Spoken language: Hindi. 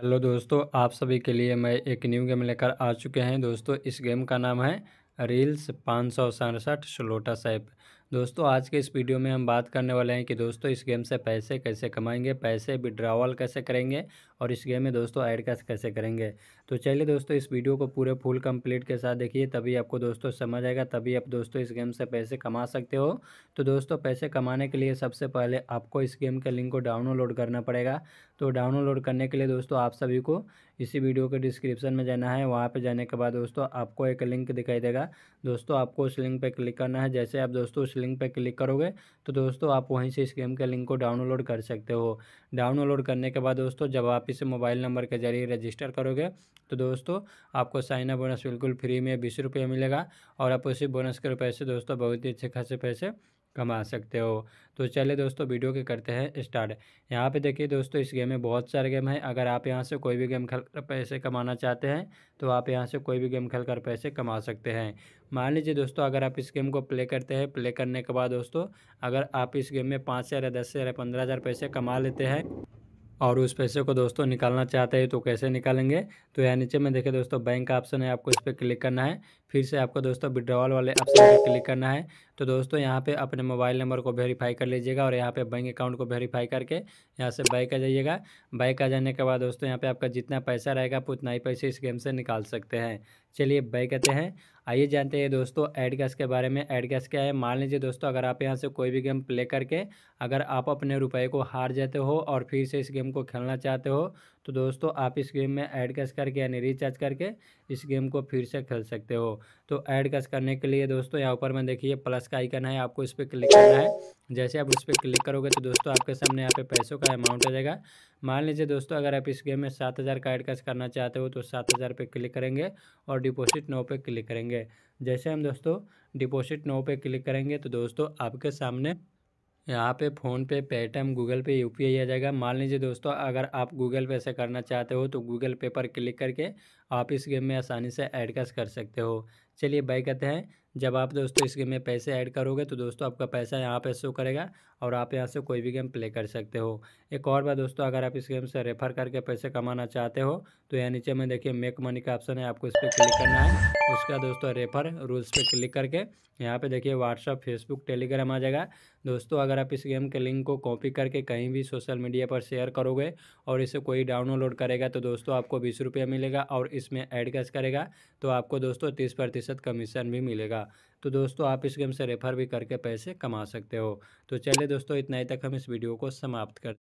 हेलो दोस्तों आप सभी के लिए मैं एक न्यू गेम लेकर आ चुके हैं दोस्तों इस गेम का नाम है रील्स पाँच सौ सड़सठ स्लोटा सैप दोस्तों आज के इस वीडियो में हम बात करने वाले हैं कि दोस्तों इस गेम से पैसे कैसे कमाएंगे पैसे विड्रावल कैसे करेंगे और इस गेम में दोस्तों ऐड कैसे कैसे करेंगे तो चलिए दोस्तों इस वीडियो को पूरे फुल कंप्लीट के साथ देखिए तभी आपको दोस्तों समझ आएगा तभी आप दोस्तों इस गेम से पैसे कमा सकते हो तो दोस्तों पैसे कमाने के लिए सबसे पहले आपको इस गेम के लिंक को डाउनलोड करना पड़ेगा तो डाउनलोड करने के लिए दोस्तों आप सभी को इसी वीडियो के डिस्क्रिप्शन में जाना है वहाँ पर जाने के बाद दोस्तों आपको एक लिंक दिखाई देगा दोस्तों आपको उस लिंक पर क्लिक करना है जैसे आप दोस्तों उस लिंक पर क्लिक करोगे तो दोस्तों आप वहीं से इस गेम के लिंक को डाउनलोड कर सकते हो डाउनलोड करने के बाद दोस्तों जब आप इसे मोबाइल नंबर के जरिए रजिस्टर करोगे तो दोस्तों आपको साइन अप बोनस बिल्कुल फ्री में बीस रुपये मिलेगा और आप उसी बोनस के रुपये से दोस्तों बहुत ही अच्छे खासे पैसे कमा सकते हो तो चले दोस्तों वीडियो के करते हैं स्टार्ट यहाँ पे देखिए दोस्तों इस गेम में बहुत सारे गेम हैं अगर आप यहाँ से कोई भी गेम खेल कर पैसे कमाना चाहते हैं तो आप यहाँ से कोई भी गेम खेल कर पैसे कमा सकते हैं मान लीजिए दोस्तों अगर आप इस गेम को प्ले करते हैं प्ले करने के बाद दोस्तों अगर आप इस गेम में पाँच हज़ार या दस हज़ार या पंद्रह हज़ार पैसे कमा लेते हैं और उस पैसे को दोस्तों निकालना चाहते हैं तो कैसे निकालेंगे तो यहाँ नीचे में देखें दोस्तों बैंक का ऑप्शन है आपको इस पर क्लिक करना है फिर से आपको दोस्तों विड्रॉवल वाले ऑप्शन पर क्लिक करना है तो दोस्तों यहाँ पे अपने मोबाइल नंबर को वेरीफाई कर लीजिएगा और यहाँ पे बैंक अकाउंट को वेरीफाई करके यहाँ से बाइक आ जाइएगा बाइक आ जाने के बाद दोस्तों यहाँ पर आपका जितना पैसा रहेगा आप उतना ही पैसे इस गेम से निकाल सकते हैं चलिए बाय कहते हैं आइए जानते हैं दोस्तों एड गैस के बारे में एड गैस क्या है मान लीजिए दोस्तों अगर आप यहाँ से कोई भी गेम प्ले करके अगर आप अपने रुपए को हार जाते हो और फिर से इस गेम को खेलना चाहते हो तो दोस्तों आप इस गेम में ऐड कैश करके यानी रिचार्ज करके इस गेम को फिर से खेल सकते हो तो ऐड कैश करने के लिए दोस्तों यहाँ ऊपर में देखिए प्लस का आइकन है आपको इस पर क्लिक करना है जैसे आप इस पर क्लिक करोगे तो दोस्तों आपके सामने यहाँ पे पैसों का अमाउंट आ जाएगा मान लीजिए दोस्तों अगर आप इस गेम में सात हज़ार का ऐड कैश करना चाहते हो तो सात हज़ार पे क्लिक करेंगे और डिपोजिट नौ पे क्लिक करेंगे जैसे हम दोस्तों डिपोजिट नौ पे क्लिक करेंगे तो दोस्तों आपके सामने यहाँ पे PhonePe Paytm Google Pay U P आ जाएगा मान लीजिए दोस्तों अगर आप गूगल पे से करना चाहते हो तो गूगल पे पर क्लिक करके आप इस गेम में आसानी से ऐड कैश कर सकते हो चलिए बाई कहते हैं जब आप दोस्तों इस गेम में पैसे ऐड करोगे तो दोस्तों आपका पैसा यहाँ पे शो करेगा और आप यहाँ से कोई भी गेम प्ले कर सकते हो एक और बात दोस्तों अगर आप इस गेम से रेफर करके पैसे कमाना चाहते हो तो यहाँ नीचे में देखिए मेक मनी का ऑप्शन है आपको इस पर क्लिक करना है उसका दोस्तों रेफर रूल्स पर क्लिक करके यहाँ पे देखिए व्हाट्सअप फेसबुक टेलीग्राम आ जाएगा दोस्तों अगर आप इस गेम के लिंक को कॉपी करके कहीं भी सोशल मीडिया पर शेयर करोगे और इसे कोई डाउनलोड करेगा तो दोस्तों आपको बीस रुपया मिलेगा और इसमें ऐड कैश करेगा तो आपको दोस्तों तीस प्रतिशत कमीशन भी मिलेगा तो दोस्तों आप इस गेम से रेफर भी करके पैसे कमा सकते हो तो चलिए दोस्तों इतना ही तक हम इस वीडियो को समाप्त कर